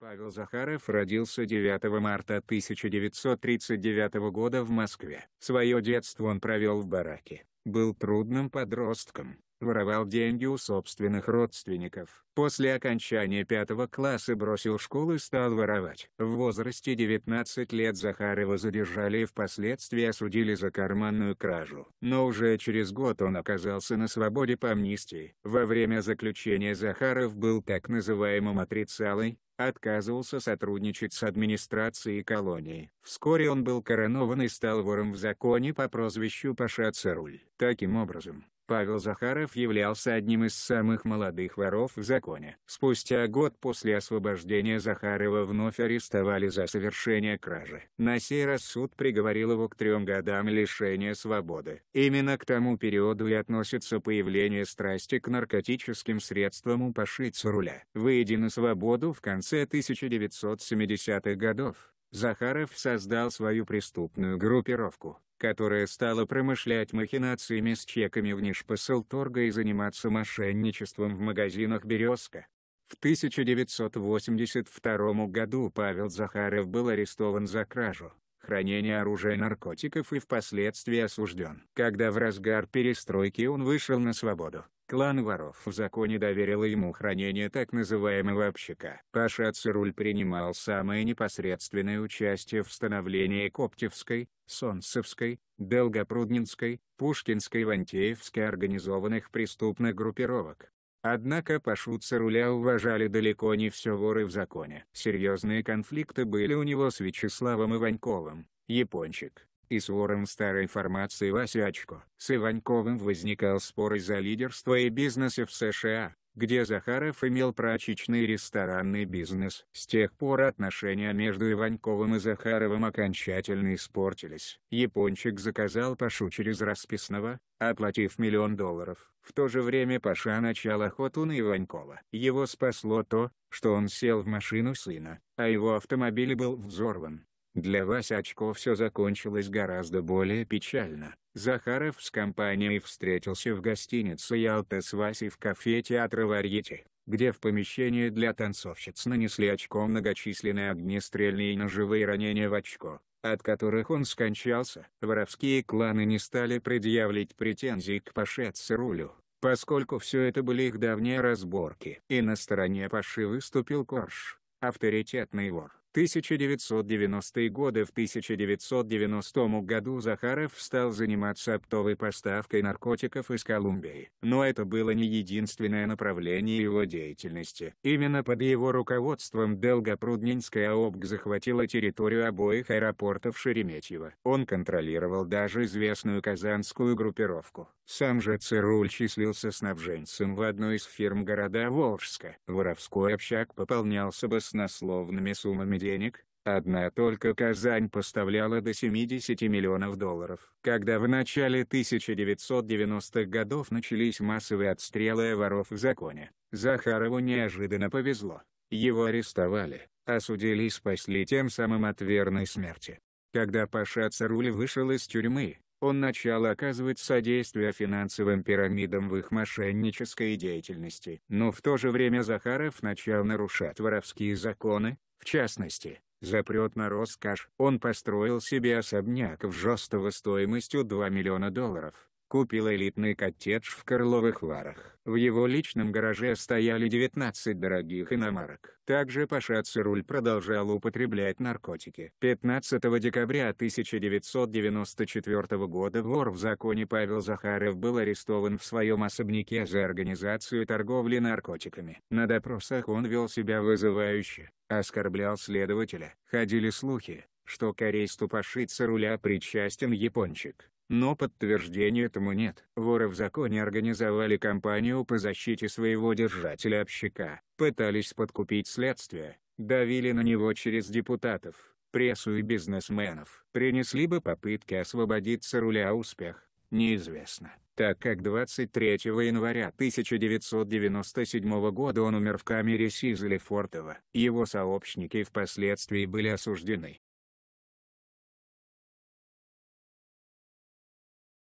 Павел Захаров родился 9 марта 1939 года в Москве. Свое детство он провел в бараке, был трудным подростком, воровал деньги у собственных родственников. После окончания пятого класса бросил школу и стал воровать. В возрасте 19 лет Захарова задержали и впоследствии осудили за карманную кражу. Но уже через год он оказался на свободе по амнистии. Во время заключения Захаров был так называемым «отрицалой», отказывался сотрудничать с администрацией колонии. Вскоре он был коронован и стал вором в законе по прозвищу Паша Цируль. Таким образом, Павел Захаров являлся одним из самых молодых воров в законе. Спустя год после освобождения Захарова вновь арестовали за совершение кражи. На сей раз суд приговорил его к трем годам лишения свободы. Именно к тому периоду и относится появление страсти к наркотическим средствам у пашица руля. Выйдя на свободу в конце 1970-х годов, Захаров создал свою преступную группировку, которая стала промышлять махинациями с чеками внешпосылторга и заниматься мошенничеством в магазинах «Березка». В 1982 году Павел Захаров был арестован за кражу, хранение оружия и наркотиков и впоследствии осужден. Когда в разгар перестройки он вышел на свободу, Клан воров в законе доверило ему хранение так называемого общика. Паша Цируль принимал самое непосредственное участие в становлении Коптевской, Солнцевской, Долгопрудненской, Пушкинской и Вантеевской организованных преступных группировок. Однако Пашу Царуля уважали далеко не все воры в законе. Серьезные конфликты были у него с Вячеславом Иваньковым, Япончик, и с вором старой формации Васячко с Иваньковым возникал спор из-за лидерства и бизнеса в США, где Захаров имел прачечный ресторанный бизнес. С тех пор отношения между Иваньковым и Захаровым окончательно испортились. Япончик заказал Пашу через расписного, оплатив миллион долларов. В то же время Паша начал охоту на Иванькова. Его спасло то, что он сел в машину сына, а его автомобиль был взорван. Для вас очко все закончилось гораздо более печально. Захаров с компанией встретился в гостинице «Ялта» с Васей в кафе театра «Варьете», где в помещении для танцовщиц нанесли очком многочисленные огнестрельные и ножевые ранения в очко, от которых он скончался. Воровские кланы не стали предъявлять претензий к Пашецерулю, поскольку все это были их давние разборки. И на стороне Паши выступил Корж, авторитетный вор 1990-е годы в 1990 году Захаров стал заниматься оптовой поставкой наркотиков из Колумбии. Но это было не единственное направление его деятельности. Именно под его руководством Долгопрудненская ОБГ захватила территорию обоих аэропортов Шереметьево. Он контролировал даже известную казанскую группировку. Сам же Цируль числился снабженцем в одной из фирм города Волжска. Воровской общак пополнялся баснословными суммами денег денег, одна только Казань поставляла до 70 миллионов долларов. Когда в начале 1990-х годов начались массовые отстрелы воров в законе, Захарову неожиданно повезло. Его арестовали, осудили и спасли тем самым от верной смерти. Когда Паша Царуль вышел из тюрьмы, он начал оказывать содействие финансовым пирамидам в их мошеннической деятельности. Но в то же время Захаров начал нарушать воровские законы, в частности, запрет на роскошь. Он построил себе особняк в Жостово стоимостью 2 миллиона долларов, купил элитный коттедж в Карловых Варах. В его личном гараже стояли 19 дорогих иномарок. Также Пашаца Руль продолжал употреблять наркотики. 15 декабря 1994 года вор в законе Павел Захаров был арестован в своем особняке за организацию торговли наркотиками. На допросах он вел себя вызывающе, оскорблял следователя. Ходили слухи, что к аресту Пашица Руля причастен япончик. Но подтверждения этому нет. Воры в законе организовали кампанию по защите своего держателя-общака, пытались подкупить следствие, давили на него через депутатов, прессу и бизнесменов. Принесли бы попытки освободиться руля успех? Неизвестно так как 23 января 1997 года он умер в камере Сизели Фортова. Его сообщники впоследствии были осуждены.